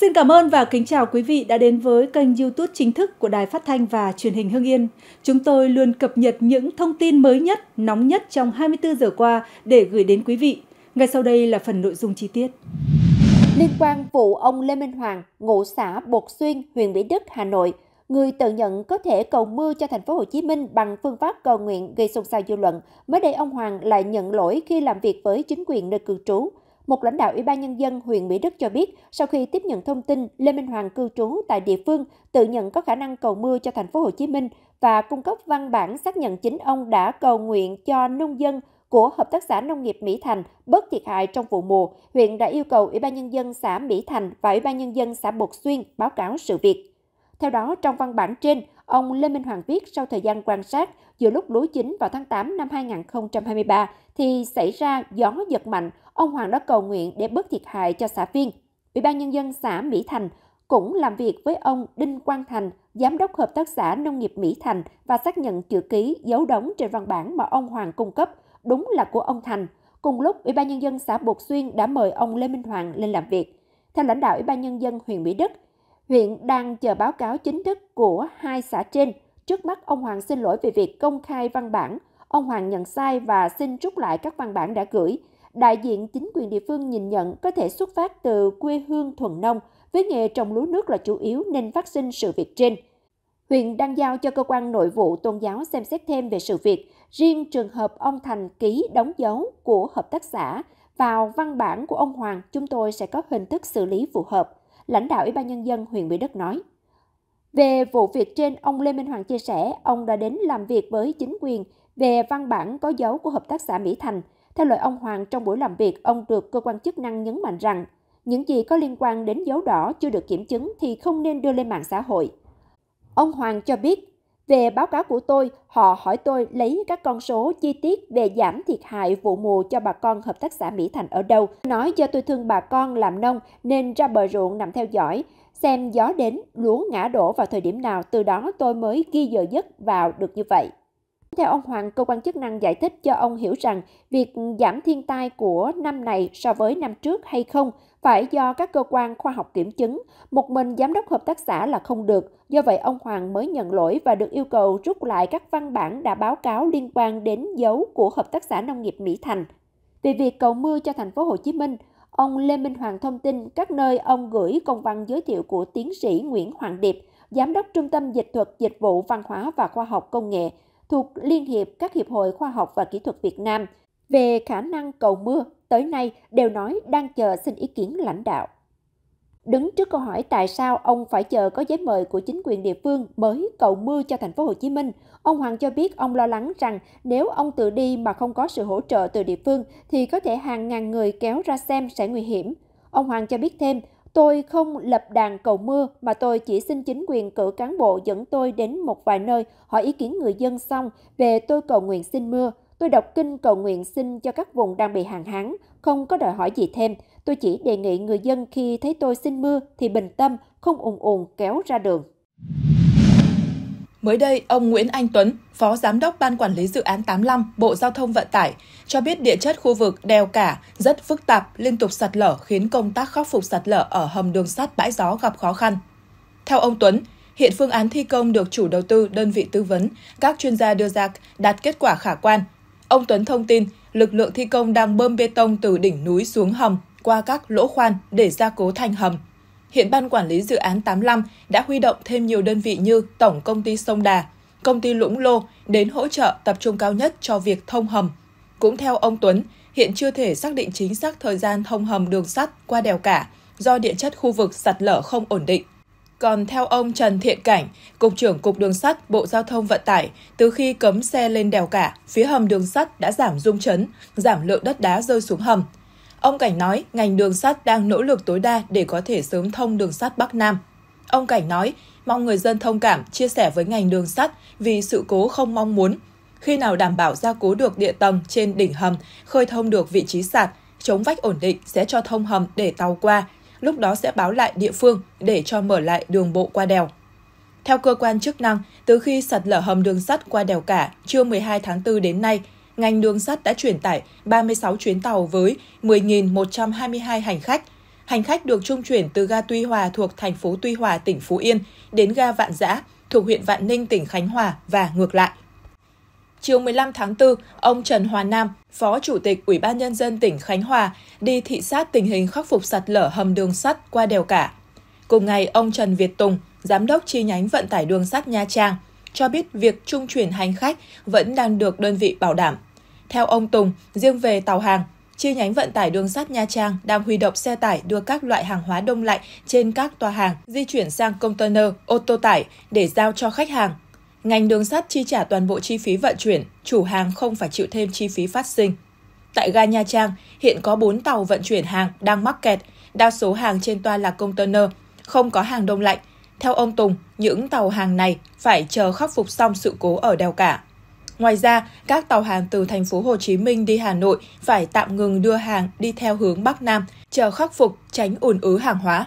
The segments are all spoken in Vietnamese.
Xin cảm ơn và kính chào quý vị đã đến với kênh YouTube chính thức của Đài Phát thanh và Truyền hình Hưng Yên. Chúng tôi luôn cập nhật những thông tin mới nhất, nóng nhất trong 24 giờ qua để gửi đến quý vị. Ngay sau đây là phần nội dung chi tiết. Liên quan vụ ông Lê Minh Hoàng, ngụ xã Bột Xuyên, huyện Mỹ Đức, Hà Nội, người tự nhận có thể cầu mưa cho thành phố Hồ Chí Minh bằng phương pháp cầu nguyện gây xôn xao dư luận, mới đây ông Hoàng lại nhận lỗi khi làm việc với chính quyền nơi cư trú. Một lãnh đạo Ủy ban Nhân dân huyện Mỹ Đức cho biết, sau khi tiếp nhận thông tin Lê Minh Hoàng cư trú tại địa phương tự nhận có khả năng cầu mưa cho thành phố Hồ Chí Minh và cung cấp văn bản xác nhận chính ông đã cầu nguyện cho nông dân của Hợp tác xã Nông nghiệp Mỹ Thành bớt thiệt hại trong vụ mùa, huyện đã yêu cầu Ủy ban Nhân dân xã Mỹ Thành và Ủy ban Nhân dân xã Bột Xuyên báo cáo sự việc. Theo đó, trong văn bản trên, ông Lê Minh Hoàng viết sau thời gian quan sát, giữa lúc lúa chính vào tháng 8 năm 2023 thì xảy ra gió giật mạnh, Ông Hoàng đã cầu nguyện để bớt thiệt hại cho xã viên. Ủy ban Nhân dân xã Mỹ Thành cũng làm việc với ông Đinh Quang Thành, Giám đốc Hợp tác xã Nông nghiệp Mỹ Thành và xác nhận chữ ký dấu đóng trên văn bản mà ông Hoàng cung cấp đúng là của ông Thành. Cùng lúc, Ủy ban Nhân dân xã Bột Xuyên đã mời ông Lê Minh Hoàng lên làm việc. Theo lãnh đạo Ủy ban Nhân dân huyện Mỹ Đức, huyện đang chờ báo cáo chính thức của hai xã trên. Trước mắt, ông Hoàng xin lỗi về việc công khai văn bản. Ông Hoàng nhận sai và xin rút lại các văn bản đã gửi, đại diện chính quyền địa phương nhìn nhận có thể xuất phát từ quê hương thuần nông, với nghề trồng lúa nước là chủ yếu nên phát sinh sự việc trên. Huyện đang giao cho cơ quan nội vụ tôn giáo xem xét thêm về sự việc. Riêng trường hợp ông Thành ký đóng dấu của hợp tác xã vào văn bản của ông Hoàng, chúng tôi sẽ có hình thức xử lý phù hợp, lãnh đạo Ủy ban Nhân dân huyện Mỹ Đức nói. Về vụ việc trên, ông Lê Minh Hoàng chia sẻ, ông đã đến làm việc với chính quyền về văn bản có dấu của Hợp tác xã Mỹ Thành – theo lời ông Hoàng, trong buổi làm việc, ông được cơ quan chức năng nhấn mạnh rằng những gì có liên quan đến dấu đỏ chưa được kiểm chứng thì không nên đưa lên mạng xã hội. Ông Hoàng cho biết, về báo cáo của tôi, họ hỏi tôi lấy các con số chi tiết về giảm thiệt hại vụ mùa cho bà con hợp tác xã Mỹ Thành ở đâu. Nói do tôi thương bà con làm nông nên ra bờ ruộng nằm theo dõi, xem gió đến, lúa ngã đổ vào thời điểm nào, từ đó tôi mới ghi giờ giấc vào được như vậy. Theo ông Hoàng, cơ quan chức năng giải thích cho ông hiểu rằng việc giảm thiên tai của năm này so với năm trước hay không phải do các cơ quan khoa học kiểm chứng. Một mình giám đốc hợp tác xã là không được, do vậy ông Hoàng mới nhận lỗi và được yêu cầu rút lại các văn bản đã báo cáo liên quan đến dấu của hợp tác xã nông nghiệp Mỹ Thành. Về việc cầu mưa cho thành phố Hồ Chí Minh, ông Lê Minh Hoàng thông tin các nơi ông gửi công văn giới thiệu của tiến sĩ Nguyễn Hoàng Điệp, giám đốc Trung tâm Dịch thuật Dịch vụ Văn hóa và Khoa học Công nghệ thuộc Liên hiệp các hiệp hội khoa học và kỹ thuật Việt Nam về khả năng cầu mưa tới nay đều nói đang chờ xin ý kiến lãnh đạo. Đứng trước câu hỏi tại sao ông phải chờ có giấy mời của chính quyền địa phương mới cầu mưa cho thành phố Hồ Chí Minh, ông Hoàng cho biết ông lo lắng rằng nếu ông tự đi mà không có sự hỗ trợ từ địa phương thì có thể hàng ngàn người kéo ra xem sẽ nguy hiểm. Ông Hoàng cho biết thêm, Tôi không lập đàn cầu mưa mà tôi chỉ xin chính quyền cử cán bộ dẫn tôi đến một vài nơi hỏi ý kiến người dân xong về tôi cầu nguyện xin mưa. Tôi đọc kinh cầu nguyện xin cho các vùng đang bị hạn hán, không có đòi hỏi gì thêm. Tôi chỉ đề nghị người dân khi thấy tôi xin mưa thì bình tâm, không ùn ùn kéo ra đường. Mới đây, ông Nguyễn Anh Tuấn, Phó Giám đốc Ban Quản lý Dự án 85 Bộ Giao thông Vận tải, cho biết địa chất khu vực đèo cả rất phức tạp, liên tục sạt lở khiến công tác khắc phục sạt lở ở hầm đường sắt bãi gió gặp khó khăn. Theo ông Tuấn, hiện phương án thi công được chủ đầu tư, đơn vị tư vấn, các chuyên gia đưa ra đạt kết quả khả quan. Ông Tuấn thông tin, lực lượng thi công đang bơm bê tông từ đỉnh núi xuống hầm qua các lỗ khoan để gia cố thành hầm hiện Ban Quản lý Dự án 85 đã huy động thêm nhiều đơn vị như Tổng Công ty Sông Đà, Công ty Lũng Lô đến hỗ trợ tập trung cao nhất cho việc thông hầm. Cũng theo ông Tuấn, hiện chưa thể xác định chính xác thời gian thông hầm đường sắt qua đèo cả do địa chất khu vực sạt lở không ổn định. Còn theo ông Trần Thiện Cảnh, Cục trưởng Cục Đường sắt Bộ Giao thông Vận tải, từ khi cấm xe lên đèo cả, phía hầm đường sắt đã giảm rung chấn, giảm lượng đất đá rơi xuống hầm, Ông Cảnh nói ngành đường sắt đang nỗ lực tối đa để có thể sớm thông đường sắt Bắc Nam. Ông Cảnh nói mong người dân thông cảm, chia sẻ với ngành đường sắt vì sự cố không mong muốn. Khi nào đảm bảo gia cố được địa tầng trên đỉnh hầm, khơi thông được vị trí sạt, chống vách ổn định sẽ cho thông hầm để tàu qua, lúc đó sẽ báo lại địa phương để cho mở lại đường bộ qua đèo. Theo cơ quan chức năng, từ khi sạt lở hầm đường sắt qua đèo cả trưa 12 tháng 4 đến nay, ngành đường sắt đã chuyển tải 36 chuyến tàu với 10.122 hành khách. Hành khách được trung chuyển từ ga Tuy Hòa thuộc thành phố Tuy Hòa, tỉnh Phú Yên đến ga Vạn Giã thuộc huyện Vạn Ninh, tỉnh Khánh Hòa và ngược lại. Chiều 15 tháng 4, ông Trần Hòa Nam, Phó Chủ tịch Ủy ban Nhân dân tỉnh Khánh Hòa, đi thị sát tình hình khắc phục sạt lở hầm đường sắt qua đèo cả. Cùng ngày, ông Trần Việt Tùng, Giám đốc chi nhánh vận tải đường sắt Nha Trang, cho biết việc trung chuyển hành khách vẫn đang được đơn vị bảo đảm. Theo ông Tùng, riêng về tàu hàng, chi nhánh vận tải đường sắt Nha Trang đang huy động xe tải đưa các loại hàng hóa đông lạnh trên các tòa hàng di chuyển sang container, ô tô tải để giao cho khách hàng. Ngành đường sắt chi trả toàn bộ chi phí vận chuyển, chủ hàng không phải chịu thêm chi phí phát sinh. Tại ga Nha Trang, hiện có 4 tàu vận chuyển hàng đang mắc kẹt, đa số hàng trên toa là container, không có hàng đông lạnh. Theo ông Tùng, những tàu hàng này phải chờ khắc phục xong sự cố ở đèo cả. Ngoài ra, các tàu hàng từ thành phố Hồ Chí Minh đi Hà Nội phải tạm ngừng đưa hàng đi theo hướng Bắc Nam, chờ khắc phục tránh ùn ứ hàng hóa.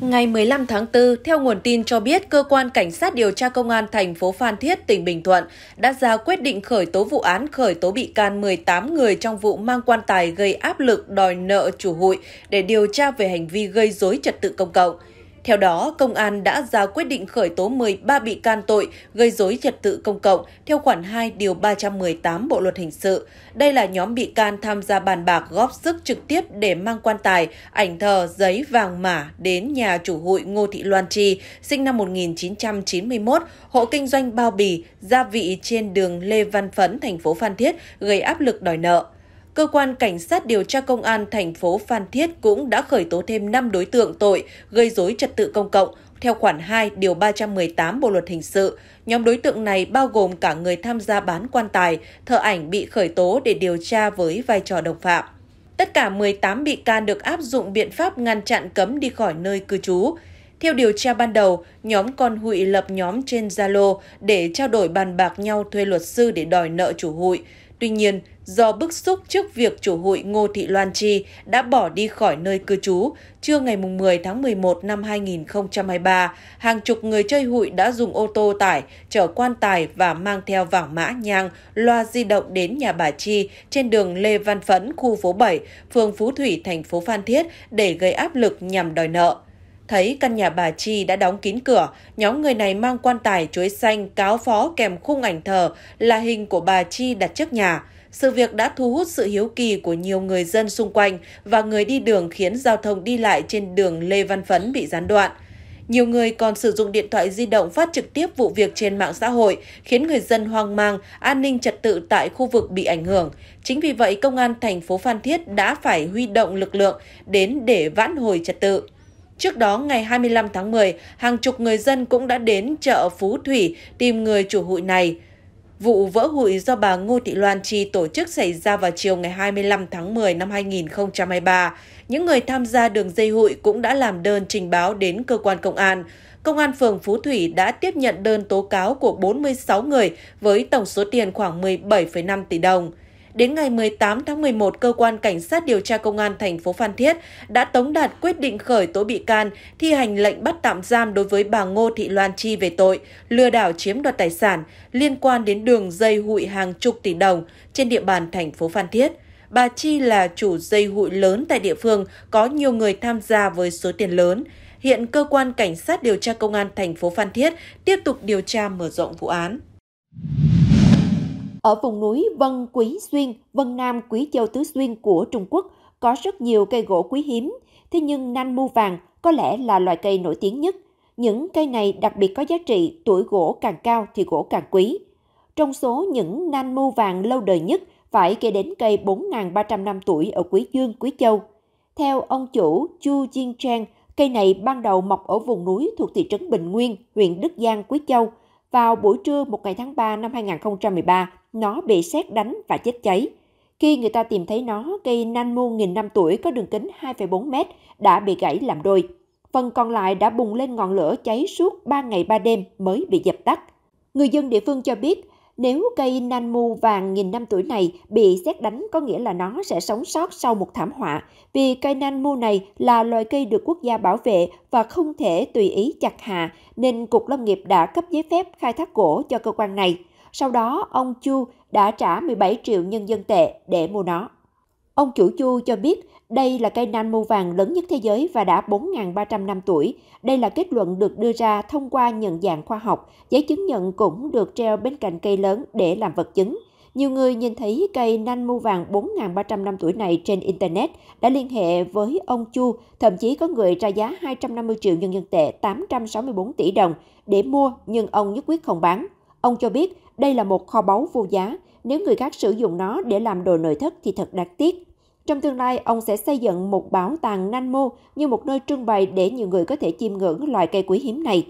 Ngày 15 tháng 4, theo nguồn tin cho biết, cơ quan cảnh sát điều tra công an thành phố Phan Thiết, tỉnh Bình Thuận đã ra quyết định khởi tố vụ án khởi tố bị can 18 người trong vụ mang quan tài gây áp lực đòi nợ chủ hụi để điều tra về hành vi gây rối trật tự công cộng. Theo đó, công an đã ra quyết định khởi tố 13 bị can tội gây dối trật tự công cộng theo khoản 2 điều 318 Bộ luật hình sự. Đây là nhóm bị can tham gia bàn bạc góp sức trực tiếp để mang quan tài, ảnh thờ, giấy vàng mã đến nhà chủ hội Ngô Thị Loan Chi, sinh năm 1991, hộ kinh doanh bao bì, gia vị trên đường Lê Văn Phấn, thành phố Phan Thiết gây áp lực đòi nợ cơ quan cảnh sát điều tra công an thành phố Phan Thiết cũng đã khởi tố thêm 5 đối tượng tội gây dối trật tự công cộng theo khoản 2 điều 318 Bộ luật hình sự. Nhóm đối tượng này bao gồm cả người tham gia bán quan tài, thợ ảnh bị khởi tố để điều tra với vai trò đồng phạm. Tất cả 18 bị can được áp dụng biện pháp ngăn chặn cấm đi khỏi nơi cư trú. Theo điều tra ban đầu, nhóm con hụi lập nhóm trên Zalo để trao đổi bàn bạc nhau thuê luật sư để đòi nợ chủ hụi. Tuy nhiên, do bức xúc trước việc chủ hụi Ngô Thị Loan Chi đã bỏ đi khỏi nơi cư trú. Trưa ngày 10 tháng 11 năm 2023, hàng chục người chơi hụi đã dùng ô tô tải, chở quan tài và mang theo vàng mã nhang, loa di động đến nhà bà Chi trên đường Lê Văn Phấn, khu phố 7, phường Phú Thủy, thành phố Phan Thiết để gây áp lực nhằm đòi nợ. Thấy căn nhà bà Chi đã đóng kín cửa, nhóm người này mang quan tài chuối xanh cáo phó kèm khung ảnh thờ là hình của bà Chi đặt trước nhà. Sự việc đã thu hút sự hiếu kỳ của nhiều người dân xung quanh và người đi đường khiến giao thông đi lại trên đường Lê Văn Phấn bị gián đoạn. Nhiều người còn sử dụng điện thoại di động phát trực tiếp vụ việc trên mạng xã hội, khiến người dân hoang mang, an ninh trật tự tại khu vực bị ảnh hưởng. Chính vì vậy, Công an thành phố Phan Thiết đã phải huy động lực lượng đến để vãn hồi trật tự. Trước đó, ngày 25 tháng 10, hàng chục người dân cũng đã đến chợ Phú Thủy tìm người chủ hụi này. Vụ vỡ hụi do bà Ngô Thị Loan Chi tổ chức xảy ra vào chiều ngày 25 tháng 10 năm 2023. Những người tham gia đường dây hụi cũng đã làm đơn trình báo đến cơ quan công an. Công an phường Phú Thủy đã tiếp nhận đơn tố cáo của 46 người với tổng số tiền khoảng 17,5 tỷ đồng. Đến ngày 18 tháng 11, cơ quan cảnh sát điều tra công an thành phố Phan Thiết đã tống đạt quyết định khởi tố bị can, thi hành lệnh bắt tạm giam đối với bà Ngô Thị Loan Chi về tội lừa đảo chiếm đoạt tài sản liên quan đến đường dây hụi hàng chục tỷ đồng trên địa bàn thành phố Phan Thiết. Bà Chi là chủ dây hụi lớn tại địa phương có nhiều người tham gia với số tiền lớn. Hiện cơ quan cảnh sát điều tra công an thành phố Phan Thiết tiếp tục điều tra mở rộng vụ án. Ở vùng núi Vân Quý Xuyên, Vân Nam Quý Châu Tứ Xuyên của Trung Quốc có rất nhiều cây gỗ quý hiếm, thế nhưng nan mu vàng có lẽ là loại cây nổi tiếng nhất. Những cây này đặc biệt có giá trị, tuổi gỗ càng cao thì gỗ càng quý. Trong số những nan mu vàng lâu đời nhất phải kể đến cây 4.300 năm tuổi ở Quý Dương, Quý Châu. Theo ông chủ Chu Jin Chang, cây này ban đầu mọc ở vùng núi thuộc thị trấn Bình Nguyên, huyện Đức Giang, Quý Châu vào buổi trưa một ngày tháng 3 năm 2013 nó bị xét đánh và chết cháy. Khi người ta tìm thấy nó, cây nan mu nghìn năm tuổi có đường kính 2,4 mét đã bị gãy làm đôi. Phần còn lại đã bùng lên ngọn lửa cháy suốt 3 ngày 3 đêm mới bị dập tắt. Người dân địa phương cho biết, nếu cây nan mu vàng nghìn năm tuổi này bị xét đánh có nghĩa là nó sẽ sống sót sau một thảm họa, vì cây nan mu này là loài cây được quốc gia bảo vệ và không thể tùy ý chặt hạ, nên Cục Lâm nghiệp đã cấp giấy phép khai thác gỗ cho cơ quan này. Sau đó, ông Chu đã trả 17 triệu nhân dân tệ để mua nó. Ông chủ Chu cho biết đây là cây nan mô vàng lớn nhất thế giới và đã 4.300 năm tuổi. Đây là kết luận được đưa ra thông qua nhận dạng khoa học. Giấy chứng nhận cũng được treo bên cạnh cây lớn để làm vật chứng. Nhiều người nhìn thấy cây nan mu vàng 4.300 năm tuổi này trên Internet đã liên hệ với ông Chu, thậm chí có người ra giá 250 triệu nhân dân tệ 864 tỷ đồng để mua nhưng ông nhất quyết không bán. Ông cho biết đây là một kho báu vô giá, nếu người khác sử dụng nó để làm đồ nội thất thì thật đáng tiếc. Trong tương lai, ông sẽ xây dựng một bảo tàng Nan như một nơi trưng bày để nhiều người có thể chiêm ngưỡng loài cây quý hiếm này.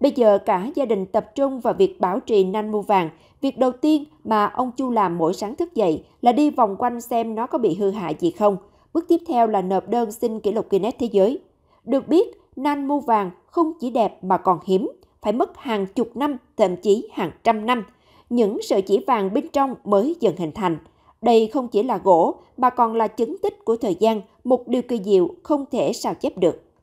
Bây giờ cả gia đình tập trung vào việc bảo trì Nan vàng. Việc đầu tiên mà ông Chu làm mỗi sáng thức dậy là đi vòng quanh xem nó có bị hư hại gì không. Bước tiếp theo là nộp đơn xin kỷ lục Guinness Thế giới. Được biết, Nan vàng không chỉ đẹp mà còn hiếm, phải mất hàng chục năm, thậm chí hàng trăm năm – những sợi chỉ vàng bên trong mới dần hình thành. Đây không chỉ là gỗ mà còn là chứng tích của thời gian, một điều kỳ diệu không thể sao chép được.